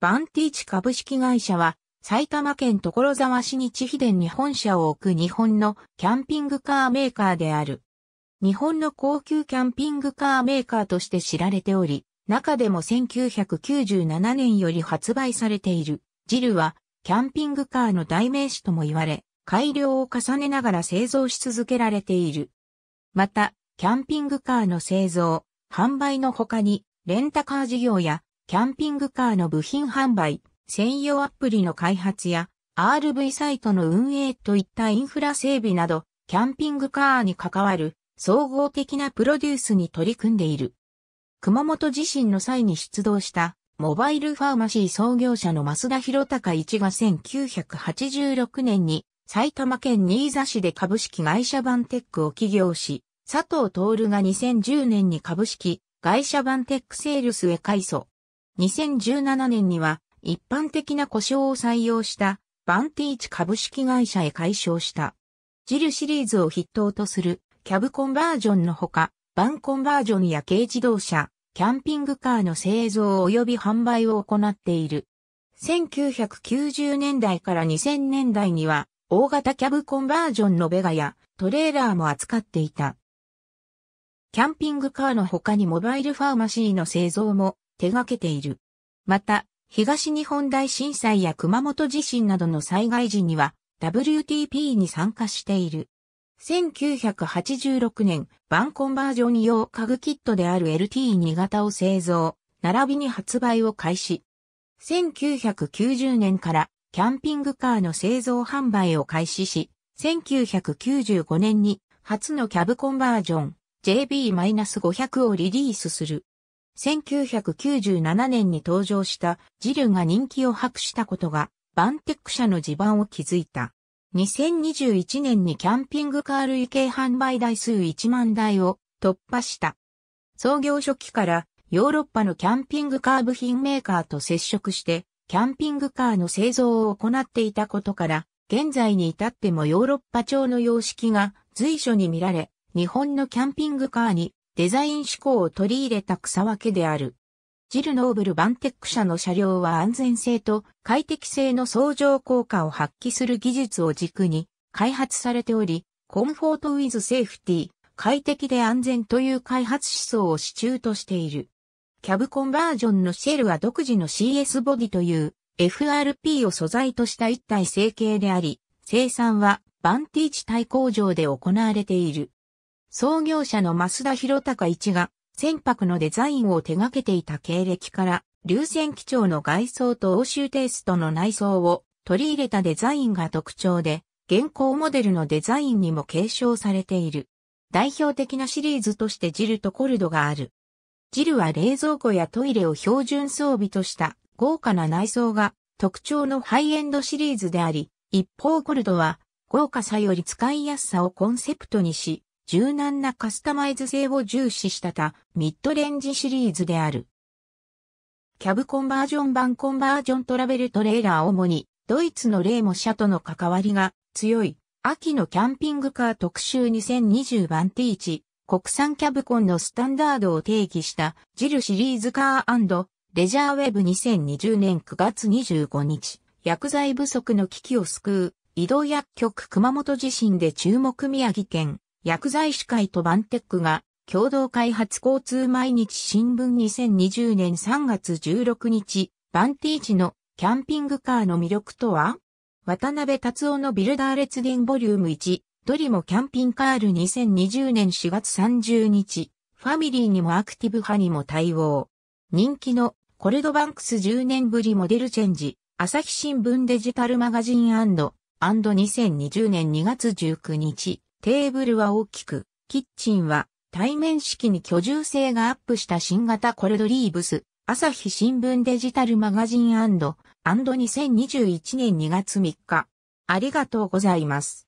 バンティーチ株式会社は、埼玉県所沢市に地秘伝に本社を置く日本のキャンピングカーメーカーである。日本の高級キャンピングカーメーカーとして知られており、中でも1997年より発売されている、ジルは、キャンピングカーの代名詞とも言われ、改良を重ねながら製造し続けられている。また、キャンピングカーの製造、販売の他に、レンタカー事業やキャンピングカーの部品販売、専用アプリの開発や、RV サイトの運営といったインフラ整備など、キャンピングカーに関わる総合的なプロデュースに取り組んでいる。熊本地震の際に出動したモバイルファーマシー創業者の増田博隆一が1986年に埼玉県新座市で株式会社バンテックを起業し、佐藤徹が2010年に株式会社バンテックセールスへ改装。2017年には一般的な故障を採用したバンティーチ株式会社へ解消した。ジルシリーズを筆頭とするキャブコンバージョンのほか、バンコンバージョンや軽自動車、キャンピングカーの製造及び販売を行っている。1990年代から2000年代には、大型キャブコンバージョンのベガやトレーラーも扱っていた。キャンピングカーの他にモバイルファーマシーの製造も手掛けている。また、東日本大震災や熊本地震などの災害時には WTP に参加している。1986年、バンコンバージョン用家具キットである LT2 型を製造、並びに発売を開始。1990年からキャンピングカーの製造販売を開始し、1995年に初のキャブコンバージョン JB-500 をリリースする。1997年に登場したジルが人気を博したことがバンテック社の地盤を築いた。2021年にキャンピングカー累計販売台数1万台を突破した。創業初期からヨーロッパのキャンピングカー部品メーカーと接触してキャンピングカーの製造を行っていたことから現在に至ってもヨーロッパ調の様式が随所に見られ日本のキャンピングカーにデザイン思考を取り入れた草分けである。ジルノーブルバンテック社の車両は安全性と快適性の相乗効果を発揮する技術を軸に開発されており、コンフォートウィズセーフティー、快適で安全という開発思想を支柱としている。キャブコンバージョンのシェルは独自の CS ボディという FRP を素材とした一体成形であり、生産はバンティーチ対工場で行われている。創業者の増田博隆一が船舶のデザインを手掛けていた経歴から、流線基調の外装と欧州テイストの内装を取り入れたデザインが特徴で、現行モデルのデザインにも継承されている。代表的なシリーズとしてジルとコルドがある。ジルは冷蔵庫やトイレを標準装備とした豪華な内装が特徴のハイエンドシリーズであり、一方コルドは豪華さより使いやすさをコンセプトにし、柔軟なカスタマイズ性を重視した他、ミッドレンジシリーズである。キャブコンバージョン版コンバージョントラベルトレーラー主に、ドイツのレーモ社との関わりが強い、秋のキャンピングカー特集2020番 T1、国産キャブコンのスタンダードを定義した、ジルシリーズカーレジャーウェブ2020年9月25日、薬剤不足の危機を救う、移動薬局熊本地震で注目宮城県、薬剤師会とバンテックが共同開発交通毎日新聞2020年3月16日、バンティーチのキャンピングカーの魅力とは渡辺達夫のビルダー列伝ボリューム1、ドリモキャンピングカール2020年4月30日、ファミリーにもアクティブ派にも対応。人気のコルドバンクス10年ぶりモデルチェンジ、朝日新聞デジタルマガジン2020年2月19日。テーブルは大きく、キッチンは対面式に居住性がアップした新型コルドリーブス、朝日新聞デジタルマガジン2021年2月3日。ありがとうございます。